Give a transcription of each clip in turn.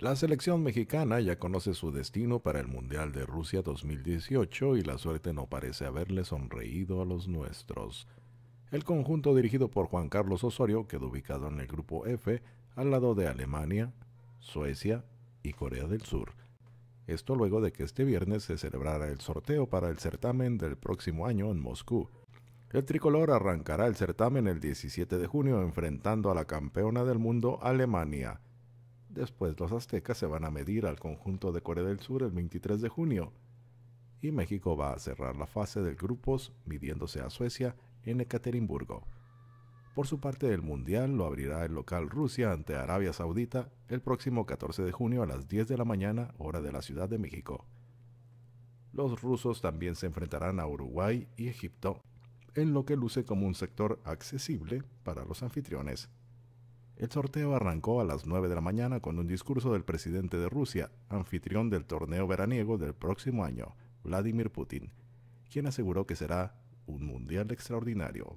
La selección mexicana ya conoce su destino para el Mundial de Rusia 2018 y la suerte no parece haberle sonreído a los nuestros. El conjunto dirigido por Juan Carlos Osorio quedó ubicado en el grupo F al lado de Alemania, Suecia y Corea del Sur. Esto luego de que este viernes se celebrara el sorteo para el certamen del próximo año en Moscú. El tricolor arrancará el certamen el 17 de junio enfrentando a la campeona del mundo Alemania. Después los aztecas se van a medir al conjunto de Corea del Sur el 23 de junio y México va a cerrar la fase de grupos midiéndose a Suecia en Ekaterimburgo. Por su parte, el Mundial lo abrirá el local Rusia ante Arabia Saudita el próximo 14 de junio a las 10 de la mañana hora de la Ciudad de México. Los rusos también se enfrentarán a Uruguay y Egipto, en lo que luce como un sector accesible para los anfitriones. El sorteo arrancó a las 9 de la mañana con un discurso del presidente de Rusia, anfitrión del torneo veraniego del próximo año, Vladimir Putin, quien aseguró que será un mundial extraordinario.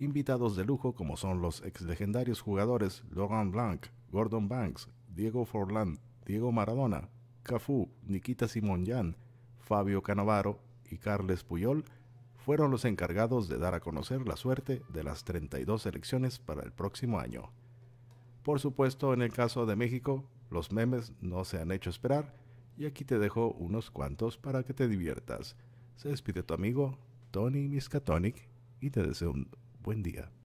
Invitados de lujo como son los exlegendarios jugadores Laurent Blanc, Gordon Banks, Diego Forlán, Diego Maradona, Cafú, Nikita Yan, Fabio Canavaro y Carles Puyol fueron los encargados de dar a conocer la suerte de las 32 elecciones para el próximo año. Por supuesto, en el caso de México, los memes no se han hecho esperar y aquí te dejo unos cuantos para que te diviertas. Se despide tu amigo Tony Miskatonic y te deseo un buen día.